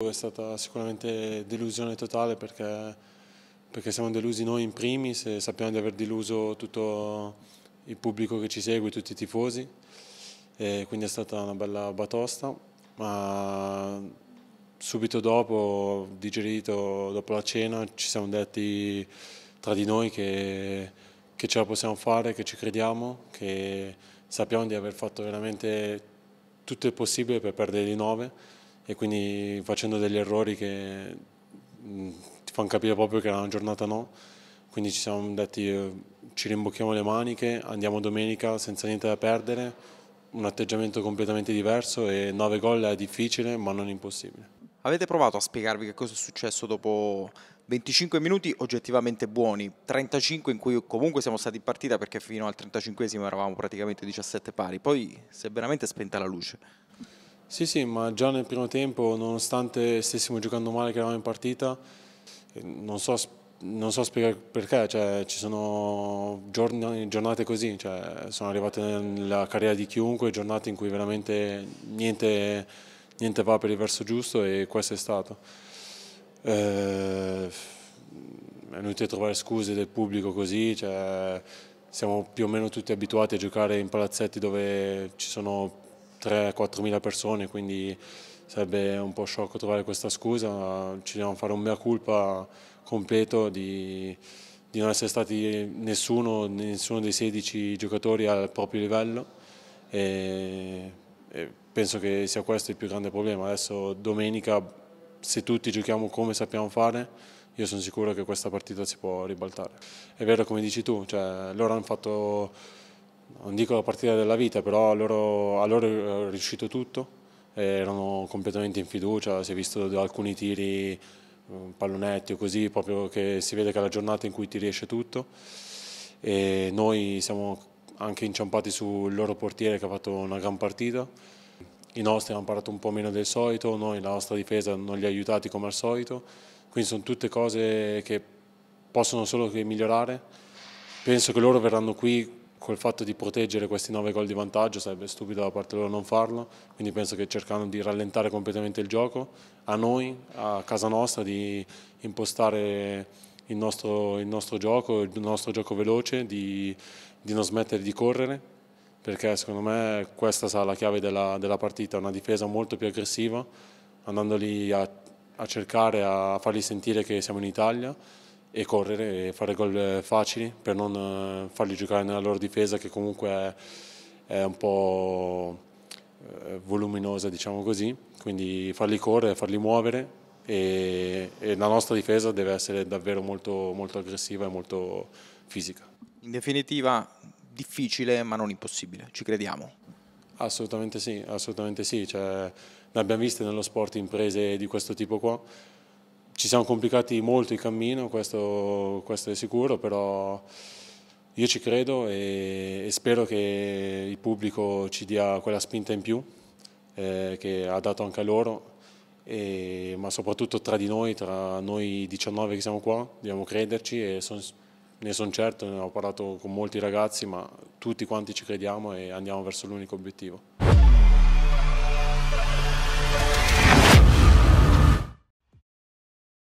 È stata sicuramente delusione totale perché, perché, siamo delusi noi in primis e sappiamo di aver deluso tutto il pubblico che ci segue, tutti i tifosi, e quindi è stata una bella batosta, ma subito dopo, digerito dopo la cena, ci siamo detti tra di noi che, che ce la possiamo fare, che ci crediamo, che sappiamo di aver fatto veramente tutto il possibile per perdere di 9 e quindi facendo degli errori che mm, ti fanno capire proprio che era una giornata no, quindi ci siamo detti eh, ci rimbocchiamo le maniche, andiamo domenica senza niente da perdere, un atteggiamento completamente diverso e 9 gol è difficile ma non impossibile. Avete provato a spiegarvi che cosa è successo dopo 25 minuti oggettivamente buoni, 35 in cui comunque siamo stati in partita perché fino al 35 eravamo praticamente 17 pari, poi si è veramente spenta la luce. Sì, sì, ma già nel primo tempo, nonostante stessimo giocando male che eravamo in partita, eh, non so, non so spiegare perché, cioè, ci sono giorni, giornate così, cioè, sono arrivate nella carriera di chiunque, giornate in cui veramente niente, niente va per il verso giusto e questo è stato. Eh, è inutile trovare scuse del pubblico così, cioè, siamo più o meno tutti abituati a giocare in palazzetti dove ci sono 3-4 mila persone, quindi sarebbe un po' sciocco trovare questa scusa, ci dobbiamo fare un mea culpa completo di, di non essere stati nessuno, nessuno, dei 16 giocatori al proprio livello e, e penso che sia questo il più grande problema. Adesso domenica se tutti giochiamo come sappiamo fare io sono sicuro che questa partita si può ribaltare. È vero come dici tu, cioè, loro hanno fatto non dico la partita della vita, però a loro, a loro è eh, riuscito tutto, eh, erano completamente in fiducia, si è visto da alcuni tiri eh, pallonetti o così, proprio che si vede che è la giornata in cui ti riesce tutto e noi siamo anche inciampati sul loro portiere che ha fatto una gran partita, i nostri hanno parlato un po' meno del solito, noi la nostra difesa non li ha aiutati come al solito, quindi sono tutte cose che possono solo che migliorare, penso che loro verranno qui quel fatto di proteggere questi 9 gol di vantaggio sarebbe stupido da parte loro non farlo, quindi penso che cercano di rallentare completamente il gioco, a noi, a casa nostra, di impostare il nostro, il nostro gioco, il nostro gioco veloce, di, di, non smettere di correre, perché secondo me questa sarà la chiave della, della partita, una difesa molto più aggressiva, andandoli a, a cercare, a fargli sentire che siamo in Italia e correre e fare gol eh, facili per non eh, farli giocare nella loro difesa che comunque è, è un po' eh, voluminosa diciamo così, quindi farli correre, farli muovere e, e la nostra difesa deve essere davvero molto, molto aggressiva e molto fisica. In definitiva difficile ma non impossibile, ci crediamo? Assolutamente sì, assolutamente sì, cioè, ne abbiamo viste nello sport imprese di questo tipo qua, ci siamo complicati molto il cammino, questo, questo è sicuro, però io ci credo e, e, spero che il pubblico ci dia quella spinta in più eh, che ha dato anche a loro, e, ma soprattutto tra di noi, tra noi 19 che siamo qua, dobbiamo crederci e son, ne sono certo, ne ho parlato con molti ragazzi, ma tutti quanti ci crediamo e andiamo verso l'unico obiettivo.